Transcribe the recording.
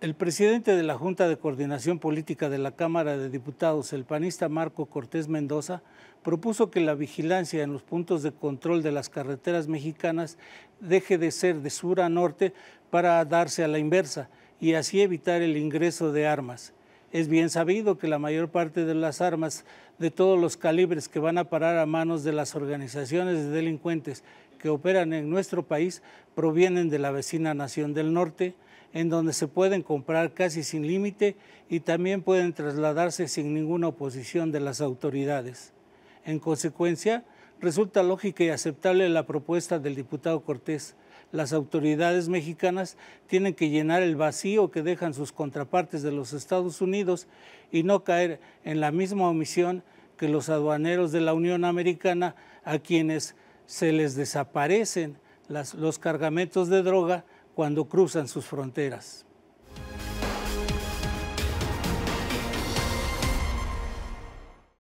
El presidente de la Junta de Coordinación Política de la Cámara de Diputados, el panista Marco Cortés Mendoza, propuso que la vigilancia en los puntos de control de las carreteras mexicanas deje de ser de sur a norte para darse a la inversa y así evitar el ingreso de armas. Es bien sabido que la mayor parte de las armas de todos los calibres que van a parar a manos de las organizaciones de delincuentes que operan en nuestro país provienen de la vecina nación del norte, en donde se pueden comprar casi sin límite y también pueden trasladarse sin ninguna oposición de las autoridades. En consecuencia, resulta lógica y aceptable la propuesta del diputado Cortés. Las autoridades mexicanas tienen que llenar el vacío que dejan sus contrapartes de los Estados Unidos y no caer en la misma omisión que los aduaneros de la Unión Americana a quienes se les desaparecen los cargamentos de droga cuando cruzan sus fronteras.